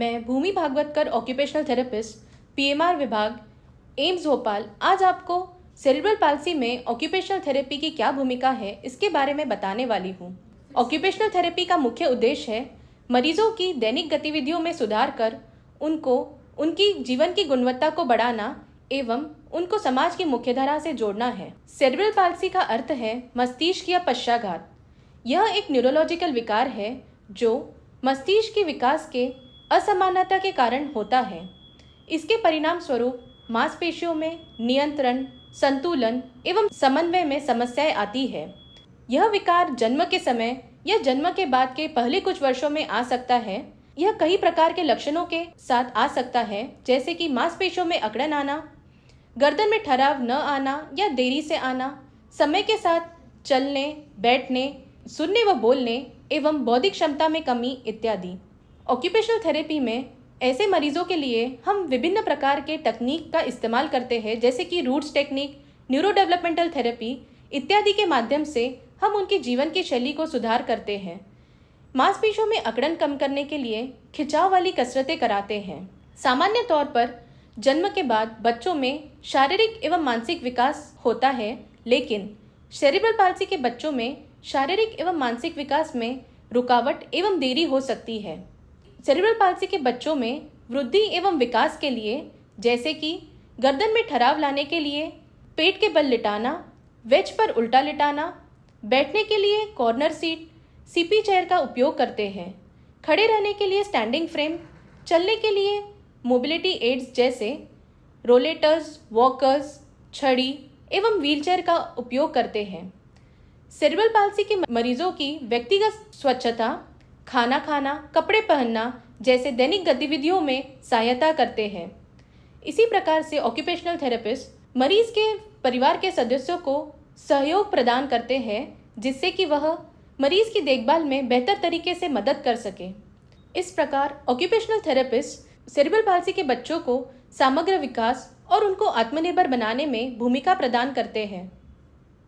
मैं Bhumi Bhagwatkar occupational therapist PMR विभाग AIIMS Bhopal आज आपको सेरिब्रल पालसी में ऑक्यूपेशनल थेरेपी की क्या भूमिका है इसके बारे में बताने वाली हूँ ऑक्यूपेशनल थेरेपी का मुख्य उद्देश्य है मरीजों की दैनिक गतिविधियों में सुधार कर उनको उनकी जीवन की गुणवत्ता को बढ़ाना एवं उनको समाज की मुख्यधारा से जोड़ना है सेरिब्रल पालसी का अर्थ है मस्तिष्क या पश्चाघात यह एक न्यूरोलॉजिकल विकार है जो मस्तिष्क के विकास के असमानता के कारण होता है इसके परिणाम स्वरूप मांसपेशियों में नियंत्रण संतुलन एवं समन्वय में समस्याएं आती है यह विकार जन्म के समय या जन्म के बाद के पहले कुछ वर्षों में आ सकता है यह कई प्रकार के लक्षणों के साथ आ सकता है जैसे कि मांसपेशियों में अकड़न आना गर्दन में ठहराव न आना या देरी से आना समय के साथ चलने बैठने सुनने व बोलने एवं बौद्धिक क्षमता में कमी इत्यादि ऑक्यूपेशनल थेरेपी में ऐसे मरीजों के लिए हम विभिन्न प्रकार के तकनीक का इस्तेमाल करते हैं जैसे कि Rood's technique neuro developmental therapy इत्यादि के माध्यम से हम उनके जीवन की शैली को सुधार करते हैं मांसपेशियों में अकड़न कम करने के लिए खिंचाव वाली कसरतें कराते हैं सामान्य तौर पर जन्म के बाद बच्चों में शारीरिक एवं मानसिक विकास होता है लेकिन शेरिबल पालसी के बच्चों में शारीरिक एवं मानसिक विकास में रुकावट एवं देरी हो सकती है सेरेब्रल पालसी के बच्चों में वृद्धि एवं विकास के लिए जैसे कि गर्दन में ठहराव लाने के लिए पेट के बल लिटाना वेज पर उल्टा लिटाना बैठने के लिए कॉर्नर सीट सीपी चेयर का उपयोग करते हैं खड़े रहने के लिए स्टैंडिंग फ्रेम चलने के लिए मोबिलिटी एड्स जैसे रोलेटर्स वॉकर्स छड़ी एवं व्हीलचेयर का उपयोग करते हैं सेरेब्रल पालसी के मरीजों की व्यक्तिगत स्वच्छता खाना खाना कपड़े पहनना जैसे दैनिक गतिविधियों में सहायता करते हैं इसी प्रकार से ऑक्यूपेशनल थेरेपिस्ट मरीज के परिवार के सदस्यों को सहयोग प्रदान करते हैं जिससे कि वह मरीज की देखभाल में बेहतर तरीके से मदद कर सके इस प्रकार ऑक्यूपेशनल थेरेपिस्ट सेरिबल पालसी के बच्चों को समग्र विकास और उनको आत्मनिर्भर बनाने में भूमिका प्रदान करते हैं